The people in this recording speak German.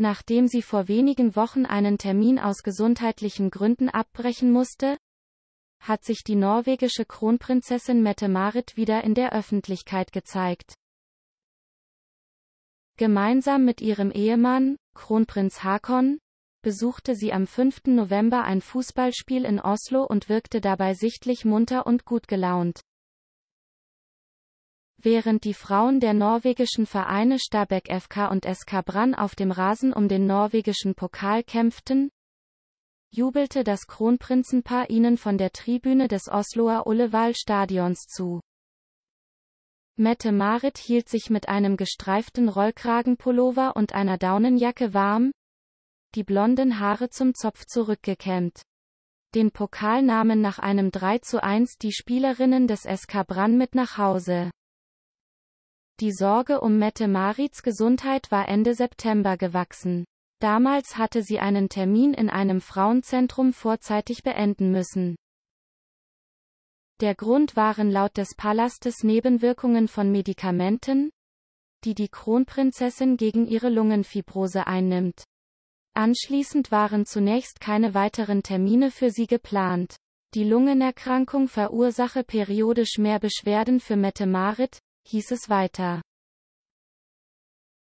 nachdem sie vor wenigen Wochen einen Termin aus gesundheitlichen Gründen abbrechen musste, hat sich die norwegische Kronprinzessin Mette-Marit wieder in der Öffentlichkeit gezeigt. Gemeinsam mit ihrem Ehemann, Kronprinz Hakon, besuchte sie am 5. November ein Fußballspiel in Oslo und wirkte dabei sichtlich munter und gut gelaunt während die Frauen der norwegischen Vereine Stabæk FK und SK Brann auf dem Rasen um den norwegischen Pokal kämpften, jubelte das Kronprinzenpaar ihnen von der Tribüne des Osloer Ullevål-Stadions zu. Mette Marit hielt sich mit einem gestreiften Rollkragenpullover und einer Daunenjacke warm, die blonden Haare zum Zopf zurückgekämmt. Den Pokal nahmen nach einem 3 zu 1 die Spielerinnen des SK Brann mit nach Hause. Die Sorge um Mette Marits Gesundheit war Ende September gewachsen. Damals hatte sie einen Termin in einem Frauenzentrum vorzeitig beenden müssen. Der Grund waren laut des Palastes Nebenwirkungen von Medikamenten, die die Kronprinzessin gegen ihre Lungenfibrose einnimmt. Anschließend waren zunächst keine weiteren Termine für sie geplant. Die Lungenerkrankung verursache periodisch mehr Beschwerden für Mette Marit, hieß es weiter.